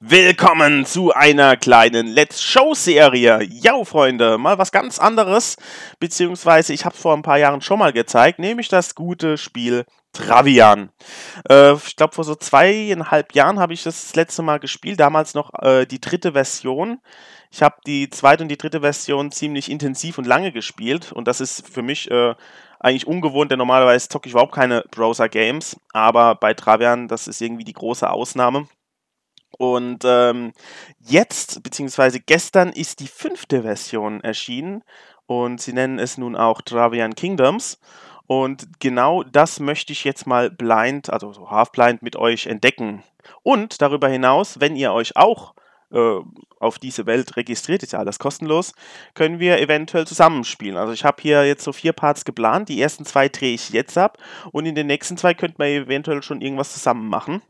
Willkommen zu einer kleinen Let's Show-Serie. Ja, Freunde, mal was ganz anderes, beziehungsweise ich habe es vor ein paar Jahren schon mal gezeigt, nämlich das gute Spiel Travian. Äh, ich glaube, vor so zweieinhalb Jahren habe ich das, das, letzte Mal gespielt, damals noch äh, die dritte Version. Ich habe die zweite und die dritte Version ziemlich intensiv und lange gespielt und das ist für mich äh, eigentlich ungewohnt, denn normalerweise zocke ich überhaupt keine Browser-Games, aber bei Travian, das ist irgendwie die große Ausnahme. Und ähm, jetzt, beziehungsweise gestern, ist die fünfte Version erschienen und sie nennen es nun auch Travian Kingdoms. Und genau das möchte ich jetzt mal blind, also so half-blind mit euch entdecken. Und darüber hinaus, wenn ihr euch auch äh, auf diese Welt registriert, ist ja alles kostenlos, können wir eventuell zusammenspielen. Also ich habe hier jetzt so vier Parts geplant. Die ersten zwei drehe ich jetzt ab und in den nächsten zwei könnten wir eventuell schon irgendwas zusammen machen.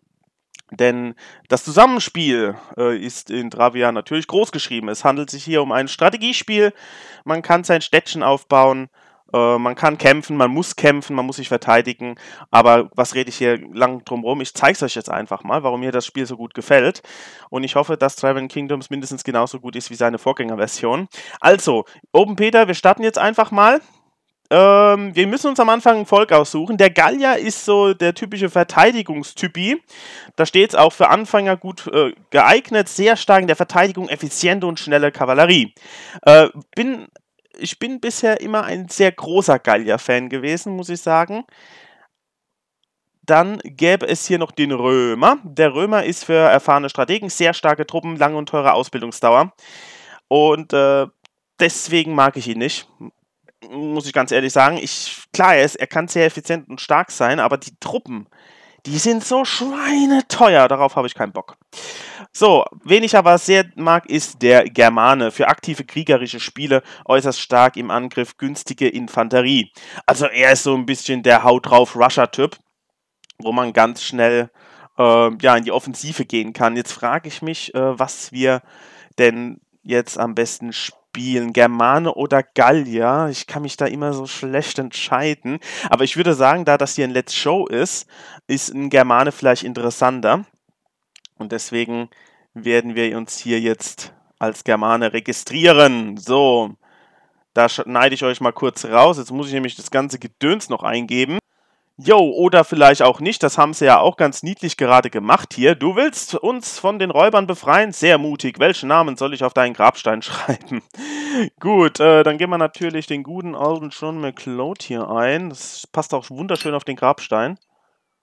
Denn das Zusammenspiel äh, ist in Dravia natürlich groß geschrieben. Es handelt sich hier um ein Strategiespiel. Man kann sein Städtchen aufbauen, äh, man kann kämpfen, man muss kämpfen, man muss sich verteidigen. Aber was rede ich hier lang drum rum? Ich zeige es euch jetzt einfach mal, warum mir das Spiel so gut gefällt. Und ich hoffe, dass Traveling Kingdoms mindestens genauso gut ist wie seine Vorgängerversion. Also, Open Peter, wir starten jetzt einfach mal. Ähm, wir müssen uns am Anfang ein Volk aussuchen. Der Gallier ist so der typische Verteidigungstypi. Da steht es auch für Anfänger gut äh, geeignet, sehr stark in der Verteidigung, effiziente und schnelle Kavallerie. Äh, bin, ich bin bisher immer ein sehr großer Gallier-Fan gewesen, muss ich sagen. Dann gäbe es hier noch den Römer. Der Römer ist für erfahrene Strategen, sehr starke Truppen, lange und teure Ausbildungsdauer. Und äh, deswegen mag ich ihn nicht muss ich ganz ehrlich sagen, ich, klar, er, ist, er kann sehr effizient und stark sein, aber die Truppen, die sind so schweineteuer, darauf habe ich keinen Bock. So, wen ich aber sehr mag, ist der Germane. Für aktive kriegerische Spiele äußerst stark im Angriff, günstige Infanterie. Also er ist so ein bisschen der Haut drauf Rusher-Typ, wo man ganz schnell äh, ja, in die Offensive gehen kann. Jetzt frage ich mich, äh, was wir denn jetzt am besten spielen spielen, Germane oder Gallier. Ich kann mich da immer so schlecht entscheiden. Aber ich würde sagen, da das hier ein Let's Show ist, ist ein Germane vielleicht interessanter. Und deswegen werden wir uns hier jetzt als Germane registrieren. So, da schneide ich euch mal kurz raus. Jetzt muss ich nämlich das ganze Gedöns noch eingeben. Jo, oder vielleicht auch nicht, das haben sie ja auch ganz niedlich gerade gemacht hier. Du willst uns von den Räubern befreien? Sehr mutig. Welchen Namen soll ich auf deinen Grabstein schreiben? Gut, äh, dann gehen wir natürlich den guten alten John McLeod hier ein. Das passt auch wunderschön auf den Grabstein.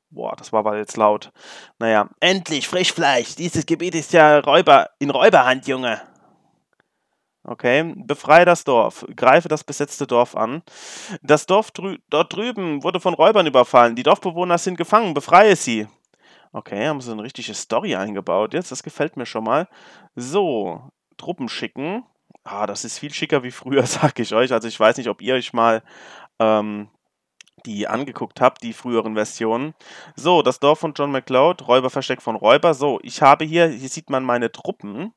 Boah, das war aber jetzt laut. Naja, endlich Frischfleisch. Dieses Gebiet ist ja Räuber in Räuberhand, Junge. Okay, befreie das Dorf, greife das besetzte Dorf an. Das Dorf drü dort drüben wurde von Räubern überfallen. Die Dorfbewohner sind gefangen, befreie sie. Okay, haben sie eine richtige Story eingebaut jetzt, das gefällt mir schon mal. So, Truppen schicken. Ah, das ist viel schicker wie früher, sag ich euch. Also ich weiß nicht, ob ihr euch mal ähm, die angeguckt habt, die früheren Versionen. So, das Dorf von John McCloud, Räuberversteck von Räuber. So, ich habe hier, hier sieht man meine Truppen.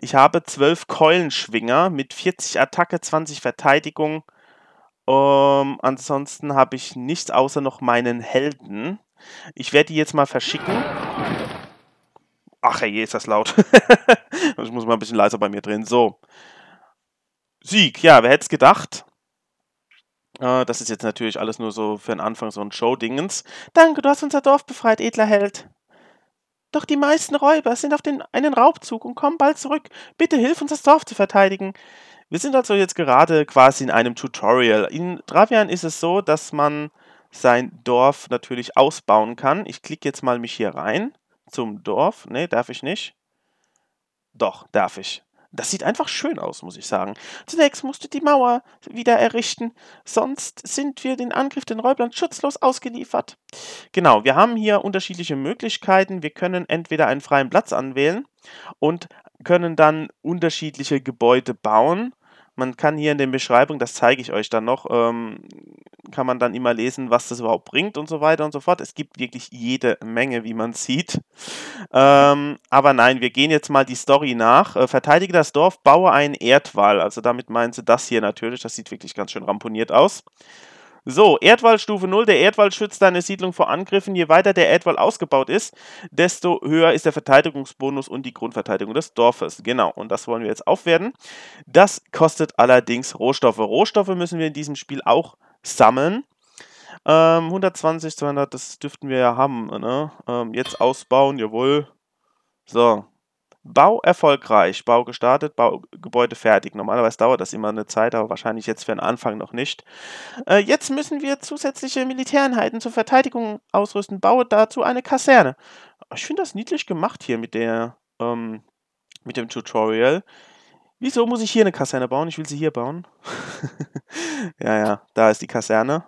Ich habe 12 Keulenschwinger mit 40 Attacke, 20 Verteidigung. Ähm, ansonsten habe ich nichts außer noch meinen Helden. Ich werde die jetzt mal verschicken. Ach, je, ist das laut. ich muss mal ein bisschen leiser bei mir drehen. So. Sieg, ja, wer hätte es gedacht? Äh, das ist jetzt natürlich alles nur so für den Anfang so ein Show-Dingens. Danke, du hast unser Dorf befreit, edler Held. Doch die meisten Räuber sind auf den, einen Raubzug und kommen bald zurück. Bitte hilf uns, das Dorf zu verteidigen. Wir sind also jetzt gerade quasi in einem Tutorial. In Dravian ist es so, dass man sein Dorf natürlich ausbauen kann. Ich klicke jetzt mal mich hier rein zum Dorf. Ne, darf ich nicht. Doch, darf ich. Das sieht einfach schön aus, muss ich sagen. Zunächst musst du die Mauer wieder errichten, sonst sind wir den Angriff den Räubern schutzlos ausgeliefert. Genau, wir haben hier unterschiedliche Möglichkeiten. Wir können entweder einen freien Platz anwählen und können dann unterschiedliche Gebäude bauen. Man kann hier in den Beschreibungen, das zeige ich euch dann noch, ähm, kann man dann immer lesen, was das überhaupt bringt und so weiter und so fort. Es gibt wirklich jede Menge, wie man sieht. Ähm, aber nein, wir gehen jetzt mal die Story nach. Äh, verteidige das Dorf, baue einen Erdwall. Also damit meinen sie das hier natürlich. Das sieht wirklich ganz schön ramponiert aus. So, Erdwallstufe 0. Der Erdwall schützt deine Siedlung vor Angriffen. Je weiter der Erdwall ausgebaut ist, desto höher ist der Verteidigungsbonus und die Grundverteidigung des Dorfes. Genau, und das wollen wir jetzt aufwerten. Das kostet allerdings Rohstoffe. Rohstoffe müssen wir in diesem Spiel auch sammeln. Ähm, 120, 200, das dürften wir ja haben. Ne? Ähm, jetzt ausbauen, jawohl. So. Bau erfolgreich, Bau gestartet, Bau, Gebäude fertig. Normalerweise dauert das immer eine Zeit, aber wahrscheinlich jetzt für den Anfang noch nicht. Äh, jetzt müssen wir zusätzliche Militäreinheiten zur Verteidigung ausrüsten. Baue dazu eine Kaserne. Ich finde das niedlich gemacht hier mit der ähm, mit dem Tutorial. Wieso muss ich hier eine Kaserne bauen? Ich will sie hier bauen. ja, ja, da ist die Kaserne.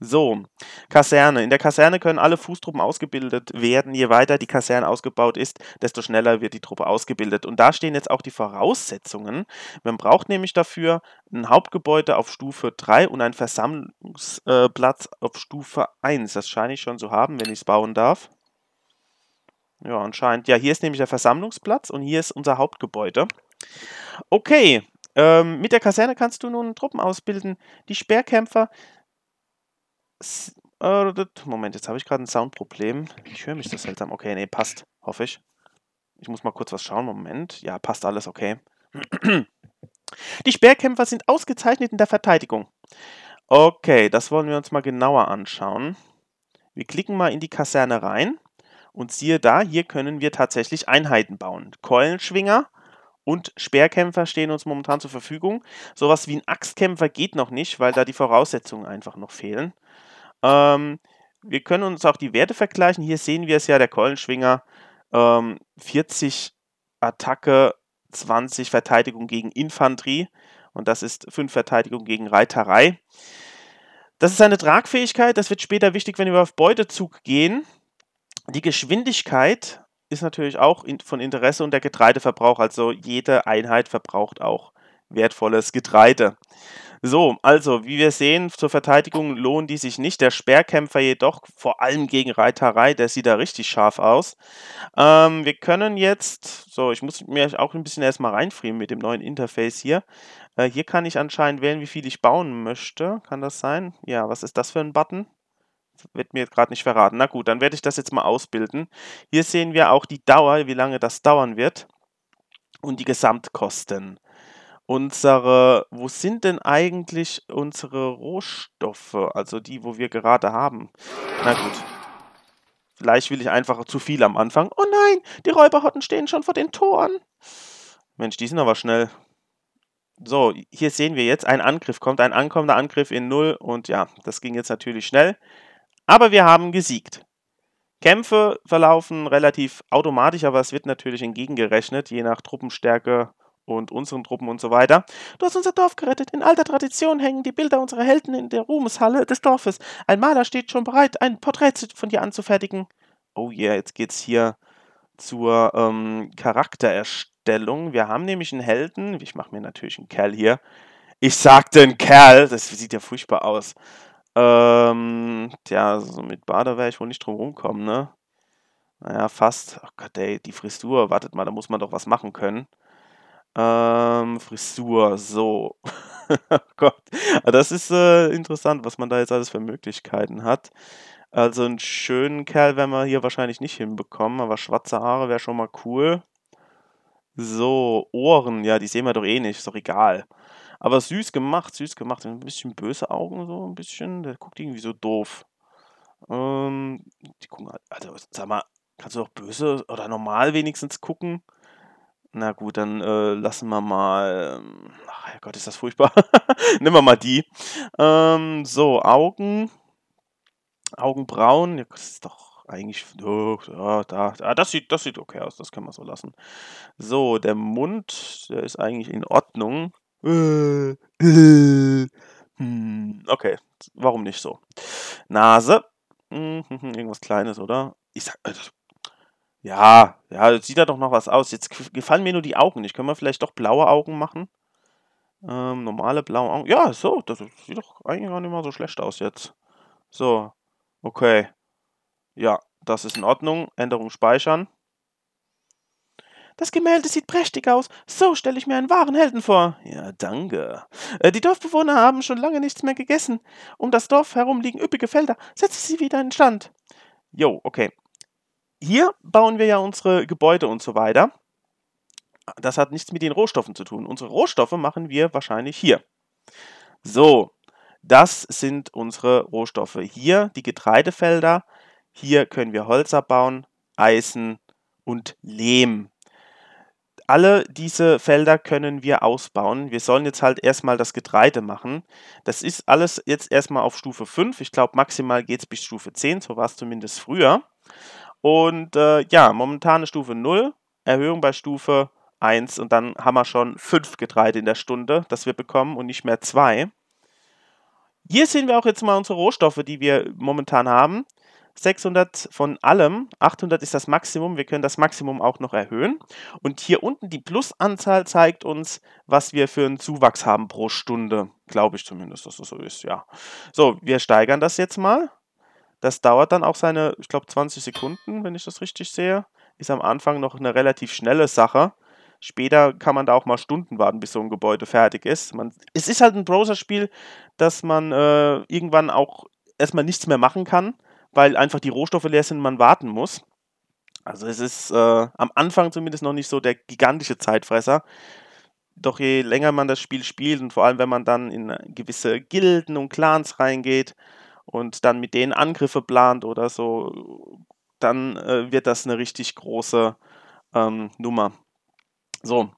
So, Kaserne. In der Kaserne können alle Fußtruppen ausgebildet werden. Je weiter die Kaserne ausgebaut ist, desto schneller wird die Truppe ausgebildet. Und da stehen jetzt auch die Voraussetzungen. Man braucht nämlich dafür ein Hauptgebäude auf Stufe 3 und einen Versammlungsplatz äh, auf Stufe 1. Das scheine ich schon zu haben, wenn ich es bauen darf. Ja, anscheinend. Ja, hier ist nämlich der Versammlungsplatz und hier ist unser Hauptgebäude. Okay, ähm, mit der Kaserne kannst du nun Truppen ausbilden. Die Speerkämpfer. Äh, Moment, jetzt habe ich gerade ein Soundproblem. Ich höre mich so seltsam. Okay, nee, passt, hoffe ich. Ich muss mal kurz was schauen. Moment. Ja, passt alles, okay. Die Speerkämpfer sind ausgezeichnet in der Verteidigung. Okay, das wollen wir uns mal genauer anschauen. Wir klicken mal in die Kaserne rein und siehe da, hier können wir tatsächlich Einheiten bauen. Keulenschwinger und Speerkämpfer stehen uns momentan zur Verfügung. Sowas wie ein Axtkämpfer geht noch nicht, weil da die Voraussetzungen einfach noch fehlen. Ähm, wir können uns auch die Werte vergleichen. Hier sehen wir es ja, der Keulenschwinger ähm, 40 Attacke, 20 Verteidigung gegen Infanterie und das ist 5 Verteidigung gegen Reiterei. Das ist eine Tragfähigkeit, das wird später wichtig, wenn wir auf Beutezug gehen. Die Geschwindigkeit ist natürlich auch von Interesse und der Getreideverbrauch. Also jede Einheit verbraucht auch wertvolles Getreide. So, also wie wir sehen, zur Verteidigung lohnen die sich nicht. Der Speerkämpfer jedoch, vor allem gegen Reiterei, der sieht da richtig scharf aus. Ähm, wir können jetzt, so, ich muss mir auch ein bisschen erstmal reinfrieren mit dem neuen Interface hier. Äh, hier kann ich anscheinend wählen, wie viel ich bauen möchte. Kann das sein? Ja, was ist das für ein Button? wird mir gerade nicht verraten. Na gut, dann werde ich das jetzt mal ausbilden. Hier sehen wir auch die Dauer, wie lange das dauern wird und die Gesamtkosten. Unsere, wo sind denn eigentlich unsere Rohstoffe? Also die, wo wir gerade haben. Na gut. Vielleicht will ich einfach zu viel am Anfang. Oh nein, die Räuberhotten stehen schon vor den Toren. Mensch, die sind aber schnell. So, hier sehen wir jetzt, ein Angriff kommt, ein ankommender Angriff in Null. und ja, das ging jetzt natürlich schnell. Aber wir haben gesiegt. Kämpfe verlaufen relativ automatisch, aber es wird natürlich entgegengerechnet, je nach Truppenstärke und unseren Truppen und so weiter. Du hast unser Dorf gerettet. In alter Tradition hängen die Bilder unserer Helden in der Ruhmeshalle des Dorfes. Ein Maler steht schon bereit, ein Porträt von dir anzufertigen. Oh yeah, jetzt geht's hier zur ähm, Charaktererstellung. Wir haben nämlich einen Helden. Ich mache mir natürlich einen Kerl hier. Ich sagte einen Kerl. Das sieht ja furchtbar aus. Ähm, tja, so mit Bader werde ich wohl nicht drum rumkommen, ne? Naja, fast. Ach Gott, ey, die Frisur, wartet mal, da muss man doch was machen können. Ähm, Frisur, so. oh Gott. Ah, das ist äh, interessant, was man da jetzt alles für Möglichkeiten hat. Also einen schönen Kerl werden wir hier wahrscheinlich nicht hinbekommen, aber schwarze Haare wäre schon mal cool. So, Ohren, ja, die sehen wir doch eh nicht, ist doch egal. Aber süß gemacht, süß gemacht. Ein bisschen böse Augen, so ein bisschen. Der guckt irgendwie so doof. Ähm, die gucken halt, also sag mal, kannst du auch böse oder normal wenigstens gucken? Na gut, dann äh, lassen wir mal. Ähm, ach Herrgott, ist das furchtbar. Nehmen wir mal die. Ähm, so, Augen. Augenbrauen. Ja, das ist doch eigentlich. Oh, da, da, ah, das, sieht, das sieht okay aus, das können wir so lassen. So, der Mund, der ist eigentlich in Ordnung. Äh, äh, hm, okay, warum nicht so? Nase. Hm, hm, irgendwas Kleines, oder? Ich sag, also, ja, ja, sieht da doch noch was aus. Jetzt gefallen mir nur die Augen nicht. Können wir vielleicht doch blaue Augen machen? Ähm, normale blaue Augen. Ja, so, das sieht doch eigentlich gar nicht mal so schlecht aus jetzt. So, okay. Ja, das ist in Ordnung. Änderung speichern. Das Gemälde sieht prächtig aus. So stelle ich mir einen wahren Helden vor. Ja, danke. Äh, die Dorfbewohner haben schon lange nichts mehr gegessen. Um das Dorf herum liegen üppige Felder. Setze sie wieder in Stand. Jo, okay. Hier bauen wir ja unsere Gebäude und so weiter. Das hat nichts mit den Rohstoffen zu tun. Unsere Rohstoffe machen wir wahrscheinlich hier. So, das sind unsere Rohstoffe. Hier die Getreidefelder. Hier können wir Holz abbauen, Eisen und Lehm alle diese Felder können wir ausbauen. Wir sollen jetzt halt erstmal das Getreide machen. Das ist alles jetzt erstmal auf Stufe 5. Ich glaube, maximal geht es bis Stufe 10, so war es zumindest früher. Und äh, ja, momentane Stufe 0, Erhöhung bei Stufe 1 und dann haben wir schon 5 Getreide in der Stunde, das wir bekommen und nicht mehr 2. Hier sehen wir auch jetzt mal unsere Rohstoffe, die wir momentan haben. 600 von allem, 800 ist das Maximum, wir können das Maximum auch noch erhöhen. Und hier unten die Plusanzahl zeigt uns, was wir für einen Zuwachs haben pro Stunde. Glaube ich zumindest, dass das so ist, ja. So, wir steigern das jetzt mal. Das dauert dann auch seine, ich glaube, 20 Sekunden, wenn ich das richtig sehe. Ist am Anfang noch eine relativ schnelle Sache. Später kann man da auch mal Stunden warten, bis so ein Gebäude fertig ist. Man, es ist halt ein Browser-Spiel, dass man äh, irgendwann auch erstmal nichts mehr machen kann weil einfach die Rohstoffe leer sind und man warten muss. Also es ist äh, am Anfang zumindest noch nicht so der gigantische Zeitfresser. Doch je länger man das Spiel spielt und vor allem wenn man dann in gewisse Gilden und Clans reingeht und dann mit denen Angriffe plant oder so, dann äh, wird das eine richtig große ähm, Nummer. So,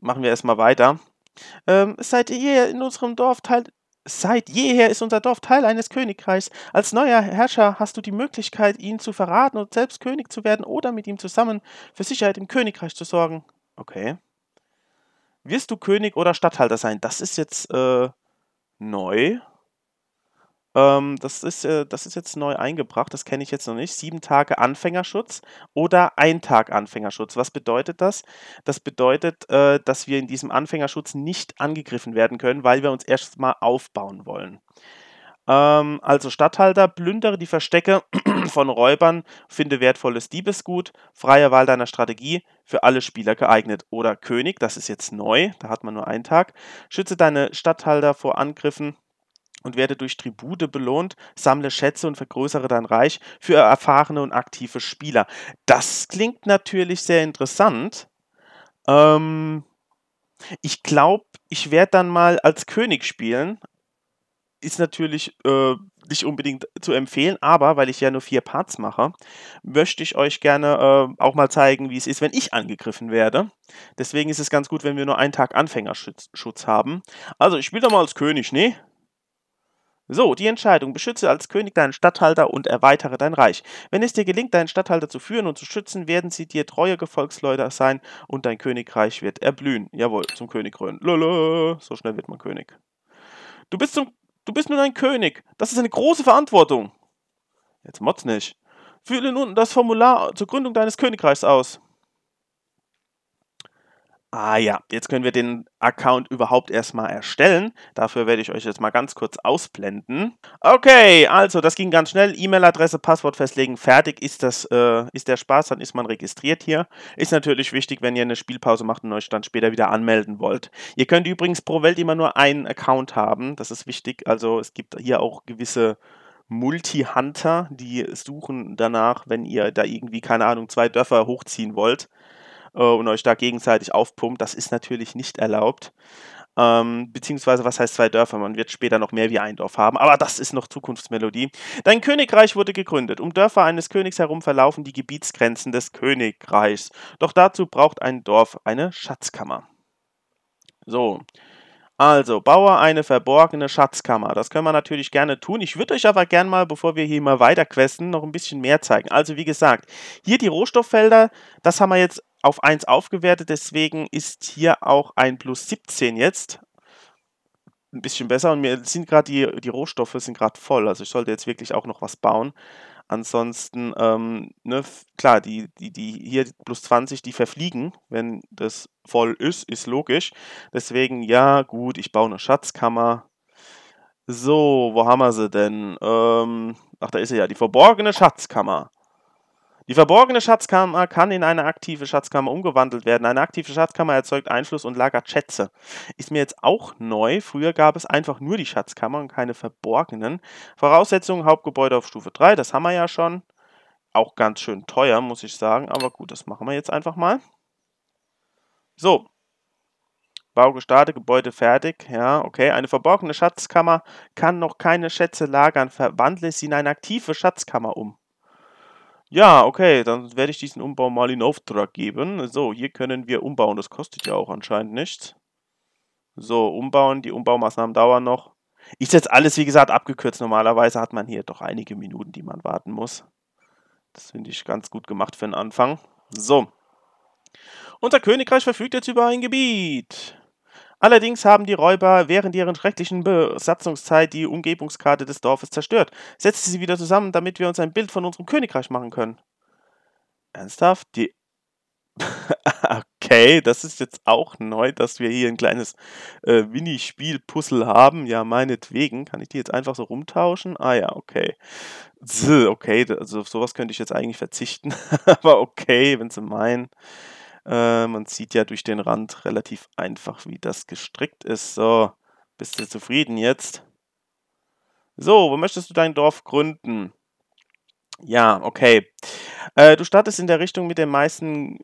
machen wir erstmal weiter. Ähm, seid ihr in unserem Dorf Teil Seit jeher ist unser Dorf Teil eines Königreichs. Als neuer Herrscher hast du die Möglichkeit, ihn zu verraten und selbst König zu werden oder mit ihm zusammen für Sicherheit im Königreich zu sorgen. Okay. Wirst du König oder Statthalter sein? Das ist jetzt äh, neu. Ähm, das, ist, äh, das ist jetzt neu eingebracht, das kenne ich jetzt noch nicht. Sieben Tage Anfängerschutz oder ein Tag Anfängerschutz. Was bedeutet das? Das bedeutet, äh, dass wir in diesem Anfängerschutz nicht angegriffen werden können, weil wir uns erstmal aufbauen wollen. Ähm, also Statthalter, plündere die Verstecke von Räubern, finde wertvolles Diebesgut, freie Wahl deiner Strategie, für alle Spieler geeignet. Oder König, das ist jetzt neu, da hat man nur einen Tag. Schütze deine Statthalter vor Angriffen und werde durch Tribute belohnt, sammle Schätze und vergrößere dein Reich für erfahrene und aktive Spieler. Das klingt natürlich sehr interessant. Ähm, ich glaube, ich werde dann mal als König spielen. Ist natürlich äh, nicht unbedingt zu empfehlen, aber weil ich ja nur vier Parts mache, möchte ich euch gerne äh, auch mal zeigen, wie es ist, wenn ich angegriffen werde. Deswegen ist es ganz gut, wenn wir nur einen Tag Anfängerschutz haben. Also, ich spiele da mal als König, ne? So, die Entscheidung. Beschütze als König deinen Statthalter und erweitere dein Reich. Wenn es dir gelingt, deinen Statthalter zu führen und zu schützen, werden sie dir treue Gefolgsleute sein und dein Königreich wird erblühen. Jawohl, zum König krönen. Lala, so schnell wird man König. Du bist, zum, du bist nun ein König. Das ist eine große Verantwortung. Jetzt motz nicht. Fülle nun das Formular zur Gründung deines Königreichs aus. Ah ja, jetzt können wir den Account überhaupt erstmal erstellen. Dafür werde ich euch jetzt mal ganz kurz ausblenden. Okay, also das ging ganz schnell. E-Mail-Adresse, Passwort festlegen, fertig ist, das, äh, ist der Spaß, dann ist man registriert hier. Ist natürlich wichtig, wenn ihr eine Spielpause macht und euch dann später wieder anmelden wollt. Ihr könnt übrigens pro Welt immer nur einen Account haben, das ist wichtig. Also es gibt hier auch gewisse... Multi-Hunter, die suchen danach, wenn ihr da irgendwie, keine Ahnung, zwei Dörfer hochziehen wollt, äh, und euch da gegenseitig aufpumpt. Das ist natürlich nicht erlaubt. Ähm, beziehungsweise, was heißt zwei Dörfer? Man wird später noch mehr wie ein Dorf haben, aber das ist noch Zukunftsmelodie. Dein Königreich wurde gegründet. Um Dörfer eines Königs herum verlaufen die Gebietsgrenzen des Königreichs. Doch dazu braucht ein Dorf eine Schatzkammer. So. Also, baue eine verborgene Schatzkammer. Das können wir natürlich gerne tun. Ich würde euch aber gerne mal, bevor wir hier mal weiterquesten, noch ein bisschen mehr zeigen. Also, wie gesagt, hier die Rohstofffelder, das haben wir jetzt auf 1 aufgewertet, deswegen ist hier auch ein Plus 17 jetzt. Ein bisschen besser und mir sind gerade die, die Rohstoffe sind gerade voll, also ich sollte jetzt wirklich auch noch was bauen. Ansonsten, ähm, ne, klar, die, die, die hier plus 20, die verfliegen, wenn das voll ist, ist logisch. Deswegen, ja, gut, ich baue eine Schatzkammer. So, wo haben wir sie denn? Ähm, ach, da ist sie ja, die verborgene Schatzkammer. Die verborgene Schatzkammer kann in eine aktive Schatzkammer umgewandelt werden. Eine aktive Schatzkammer erzeugt Einfluss und lagert Schätze. Ist mir jetzt auch neu. Früher gab es einfach nur die Schatzkammer und keine verborgenen. Voraussetzungen Hauptgebäude auf Stufe 3, das haben wir ja schon. Auch ganz schön teuer, muss ich sagen. Aber gut, das machen wir jetzt einfach mal. So, Bau gestartet, Gebäude fertig. Ja, okay. Eine verborgene Schatzkammer kann noch keine Schätze lagern. Verwandle sie in eine aktive Schatzkammer um. Ja, okay, dann werde ich diesen Umbau mal in Auftrag geben. So, hier können wir umbauen. Das kostet ja auch anscheinend nichts. So, umbauen. Die Umbaumaßnahmen dauern noch. Ist jetzt alles, wie gesagt, abgekürzt. Normalerweise hat man hier doch einige Minuten, die man warten muss. Das finde ich ganz gut gemacht für den Anfang. So. Unser Königreich verfügt jetzt über ein Gebiet. Allerdings haben die Räuber während ihrer schrecklichen Besatzungszeit die Umgebungskarte des Dorfes zerstört. Setzte sie wieder zusammen, damit wir uns ein Bild von unserem Königreich machen können. Ernsthaft? Die. okay, das ist jetzt auch neu, dass wir hier ein kleines äh, Minispiel-Puzzle haben. Ja, meinetwegen. Kann ich die jetzt einfach so rumtauschen? Ah ja, okay. Z okay, also auf sowas könnte ich jetzt eigentlich verzichten. Aber okay, wenn sie meinen. Äh, man sieht ja durch den Rand relativ einfach, wie das gestrickt ist. So, bist du zufrieden jetzt? So, wo möchtest du dein Dorf gründen? Ja, okay. Äh, du startest in der Richtung mit den meisten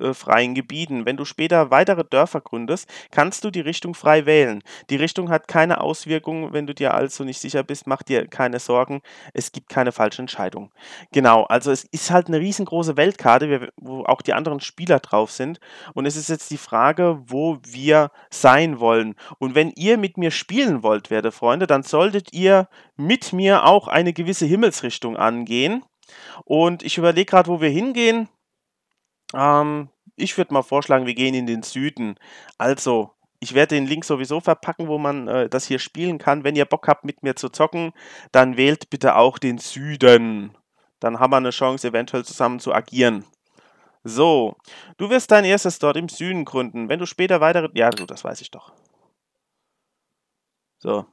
äh, freien Gebieten. Wenn du später weitere Dörfer gründest, kannst du die Richtung frei wählen. Die Richtung hat keine Auswirkungen. Wenn du dir also nicht sicher bist, mach dir keine Sorgen. Es gibt keine falsche Entscheidung. Genau, also es ist halt eine riesengroße Weltkarte, wo auch die anderen Spieler drauf sind. Und es ist jetzt die Frage, wo wir sein wollen. Und wenn ihr mit mir spielen wollt, werte Freunde, dann solltet ihr mit mir auch eine gewisse Himmelsrichtung angehen. Und ich überlege gerade, wo wir hingehen. Ähm, ich würde mal vorschlagen, wir gehen in den Süden. Also, ich werde den Link sowieso verpacken, wo man äh, das hier spielen kann. Wenn ihr Bock habt, mit mir zu zocken, dann wählt bitte auch den Süden. Dann haben wir eine Chance, eventuell zusammen zu agieren. So, du wirst dein erstes dort im Süden gründen. Wenn du später weitere... Ja, du, das weiß ich doch. So,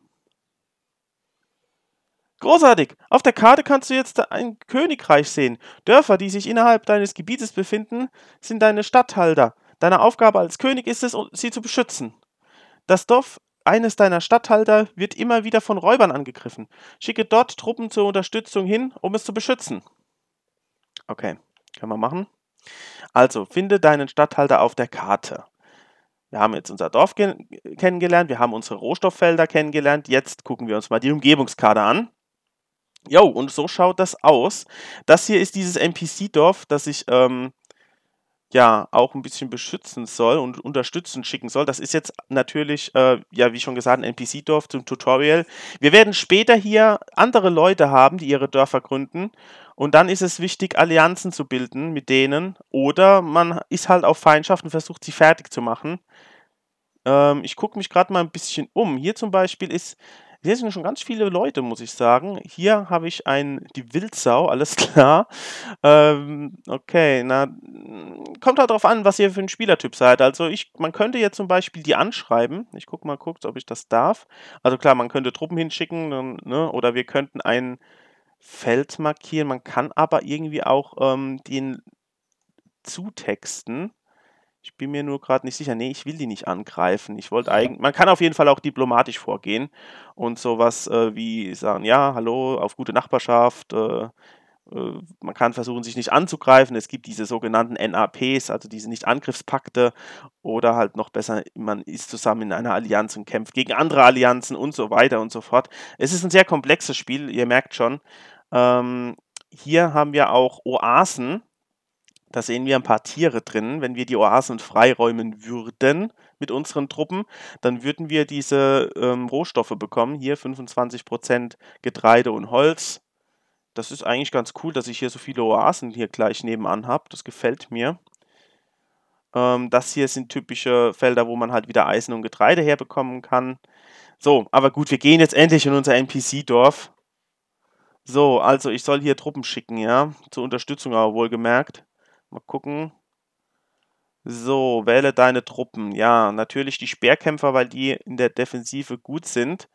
Großartig! Auf der Karte kannst du jetzt ein Königreich sehen. Dörfer, die sich innerhalb deines Gebietes befinden, sind deine Statthalter. Deine Aufgabe als König ist es, sie zu beschützen. Das Dorf eines deiner Statthalter wird immer wieder von Räubern angegriffen. Schicke dort Truppen zur Unterstützung hin, um es zu beschützen. Okay, können wir machen. Also, finde deinen Statthalter auf der Karte. Wir haben jetzt unser Dorf kennengelernt, wir haben unsere Rohstofffelder kennengelernt. Jetzt gucken wir uns mal die Umgebungskarte an. Jo, und so schaut das aus. Das hier ist dieses NPC-Dorf, das ich ähm, ja auch ein bisschen beschützen soll und unterstützen schicken soll. Das ist jetzt natürlich, äh, ja, wie schon gesagt, ein NPC-Dorf zum Tutorial. Wir werden später hier andere Leute haben, die ihre Dörfer gründen. Und dann ist es wichtig, Allianzen zu bilden mit denen. Oder man ist halt auf Feindschaften und versucht, sie fertig zu machen. Ähm, ich gucke mich gerade mal ein bisschen um. Hier zum Beispiel ist hier sind schon ganz viele Leute, muss ich sagen. Hier habe ich einen, die Wildsau, alles klar. Ähm, okay, na, kommt halt drauf an, was ihr für ein Spielertyp seid. Also ich, man könnte jetzt zum Beispiel die anschreiben. Ich gucke mal kurz, ob ich das darf. Also klar, man könnte Truppen hinschicken, ne, oder wir könnten ein Feld markieren. Man kann aber irgendwie auch ähm, den zutexten. Ich bin mir nur gerade nicht sicher. Nee, ich will die nicht angreifen. Ich wollte eigentlich, man kann auf jeden Fall auch diplomatisch vorgehen und sowas äh, wie sagen, ja, hallo, auf gute Nachbarschaft. Äh, äh man kann versuchen, sich nicht anzugreifen. Es gibt diese sogenannten NAPs, also diese Nicht-Angriffspakte. Oder halt noch besser, man ist zusammen in einer Allianz und kämpft gegen andere Allianzen und so weiter und so fort. Es ist ein sehr komplexes Spiel, ihr merkt schon. Ähm, hier haben wir auch Oasen da sehen wir ein paar Tiere drin. Wenn wir die Oasen freiräumen würden mit unseren Truppen, dann würden wir diese ähm, Rohstoffe bekommen. Hier 25% Getreide und Holz. Das ist eigentlich ganz cool, dass ich hier so viele Oasen hier gleich nebenan habe. Das gefällt mir. Ähm, das hier sind typische Felder, wo man halt wieder Eisen und Getreide herbekommen kann. So, aber gut, wir gehen jetzt endlich in unser NPC-Dorf. So, also ich soll hier Truppen schicken, ja. Zur Unterstützung aber wohlgemerkt. Mal gucken. So, wähle deine Truppen. Ja, natürlich die Speerkämpfer, weil die in der Defensive gut sind.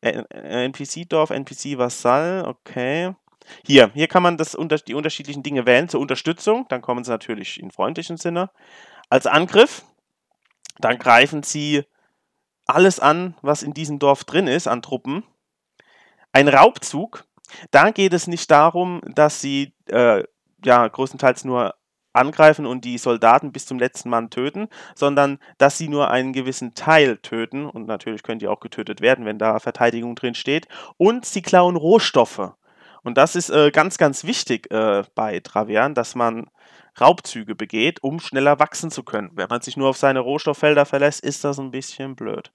Äh, NPC-Dorf, NPC-Vassal, okay. Hier, hier kann man das, die unterschiedlichen Dinge wählen zur Unterstützung. Dann kommen sie natürlich in freundlichen Sinne. Als Angriff, dann greifen sie alles an, was in diesem Dorf drin ist an Truppen. Ein Raubzug, da geht es nicht darum, dass sie äh, ja größtenteils nur angreifen und die Soldaten bis zum letzten Mann töten, sondern dass sie nur einen gewissen Teil töten und natürlich können die auch getötet werden, wenn da Verteidigung drin steht und sie klauen Rohstoffe. Und das ist äh, ganz, ganz wichtig äh, bei Travian, dass man Raubzüge begeht, um schneller wachsen zu können. Wenn man sich nur auf seine Rohstofffelder verlässt, ist das ein bisschen blöd.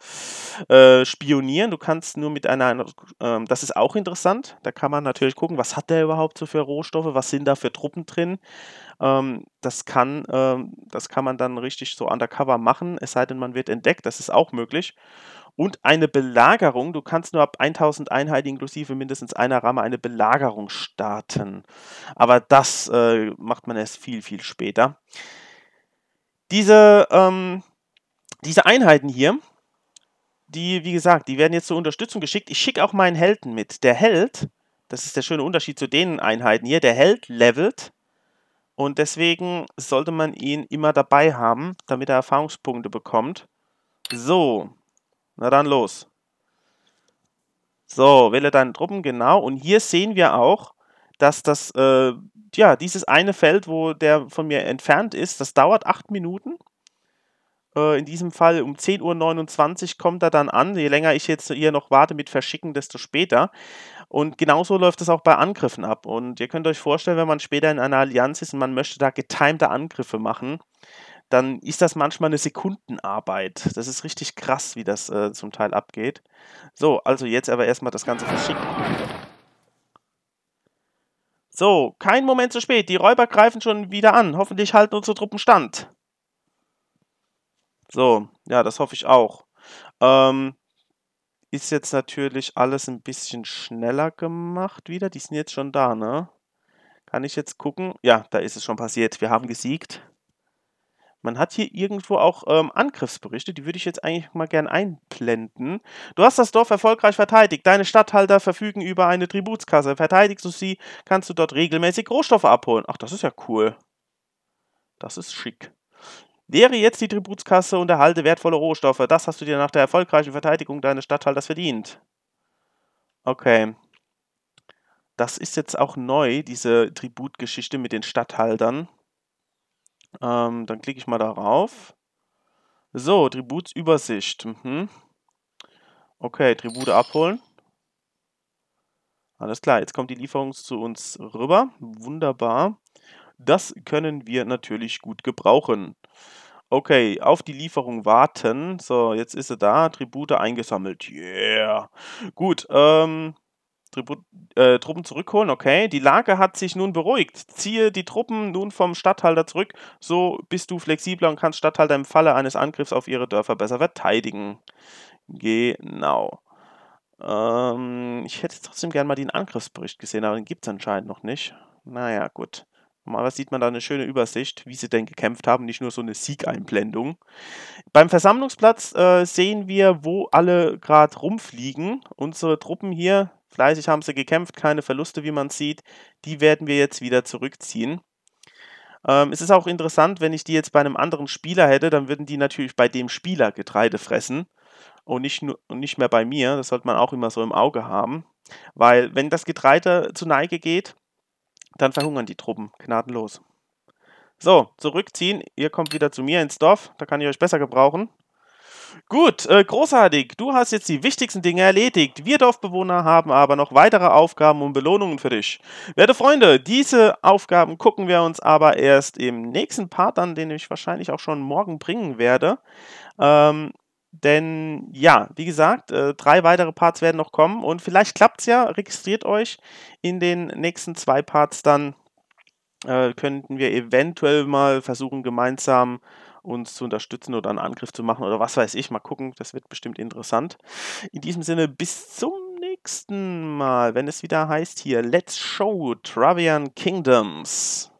Äh, spionieren, du kannst nur mit einer, äh, das ist auch interessant, da kann man natürlich gucken, was hat der überhaupt so für Rohstoffe, was sind da für Truppen drin. Ähm, das, kann, äh, das kann man dann richtig so undercover machen, es sei denn, man wird entdeckt, das ist auch möglich und eine Belagerung. Du kannst nur ab 1000 Einheiten inklusive mindestens einer Ramme eine Belagerung starten. Aber das äh, macht man erst viel, viel später. Diese, ähm, diese Einheiten hier, die, wie gesagt, die werden jetzt zur Unterstützung geschickt. Ich schicke auch meinen Helden mit. Der Held, das ist der schöne Unterschied zu den Einheiten hier, der Held levelt. Und deswegen sollte man ihn immer dabei haben, damit er Erfahrungspunkte bekommt. So, na dann los. So, wähle deine Truppen, genau. Und hier sehen wir auch, dass das, äh, ja, dieses eine Feld, wo der von mir entfernt ist, das dauert 8 Minuten. Äh, in diesem Fall um 10.29 Uhr kommt er dann an. Je länger ich jetzt hier noch warte mit Verschicken, desto später. Und genauso läuft es auch bei Angriffen ab. Und ihr könnt euch vorstellen, wenn man später in einer Allianz ist und man möchte da getimte Angriffe machen, dann ist das manchmal eine Sekundenarbeit. Das ist richtig krass, wie das äh, zum Teil abgeht. So, also jetzt aber erstmal das Ganze verschicken. So, kein Moment zu spät. Die Räuber greifen schon wieder an. Hoffentlich halten unsere Truppen stand. So, ja, das hoffe ich auch. Ähm, ist jetzt natürlich alles ein bisschen schneller gemacht wieder. Die sind jetzt schon da, ne? Kann ich jetzt gucken? Ja, da ist es schon passiert. Wir haben gesiegt. Man hat hier irgendwo auch ähm, Angriffsberichte, die würde ich jetzt eigentlich mal gern einblenden. Du hast das Dorf erfolgreich verteidigt. Deine Stadthalter verfügen über eine Tributskasse. Verteidigst du sie, kannst du dort regelmäßig Rohstoffe abholen. Ach, das ist ja cool. Das ist schick. Leere jetzt die Tributskasse und erhalte wertvolle Rohstoffe. Das hast du dir nach der erfolgreichen Verteidigung deines Stadthalters verdient. Okay. Das ist jetzt auch neu, diese Tributgeschichte mit den Stadthaltern. Ähm, dann klicke ich mal darauf. So, Tributsübersicht. Mhm. Okay, Tribute abholen. Alles klar, jetzt kommt die Lieferung zu uns rüber. Wunderbar. Das können wir natürlich gut gebrauchen. Okay, auf die Lieferung warten. So, jetzt ist sie da. Tribute eingesammelt. Yeah. Gut, ähm, Tribut, äh, Truppen zurückholen. Okay, die Lage hat sich nun beruhigt. Ziehe die Truppen nun vom Statthalter zurück. So bist du flexibler und kannst Statthalter im Falle eines Angriffs auf ihre Dörfer besser verteidigen. Genau. Ähm, ich hätte trotzdem gerne mal den Angriffsbericht gesehen, aber den gibt es anscheinend noch nicht. Naja, gut. Normalerweise sieht man da eine schöne Übersicht, wie sie denn gekämpft haben, nicht nur so eine Siegeinblendung. Beim Versammlungsplatz äh, sehen wir, wo alle gerade rumfliegen. Unsere Truppen hier Fleißig haben sie gekämpft, keine Verluste, wie man sieht. Die werden wir jetzt wieder zurückziehen. Ähm, es ist auch interessant, wenn ich die jetzt bei einem anderen Spieler hätte, dann würden die natürlich bei dem Spieler Getreide fressen und nicht, nur, und nicht mehr bei mir. Das sollte man auch immer so im Auge haben. Weil wenn das Getreide zu Neige geht, dann verhungern die Truppen gnadenlos. So, zurückziehen. Ihr kommt wieder zu mir ins Dorf. Da kann ich euch besser gebrauchen. Gut, äh, großartig. Du hast jetzt die wichtigsten Dinge erledigt. Wir Dorfbewohner haben aber noch weitere Aufgaben und Belohnungen für dich. Werte Freunde, diese Aufgaben gucken wir uns aber erst im nächsten Part an, den ich wahrscheinlich auch schon morgen bringen werde. Ähm, denn ja, wie gesagt, äh, drei weitere Parts werden noch kommen und vielleicht klappt es ja. Registriert euch in den nächsten zwei Parts dann. Äh, könnten wir eventuell mal versuchen, gemeinsam äh, uns zu unterstützen oder einen Angriff zu machen oder was weiß ich. Mal gucken, das wird bestimmt interessant. In diesem Sinne, bis zum nächsten Mal, wenn es wieder heißt hier Let's Show Travian Kingdoms.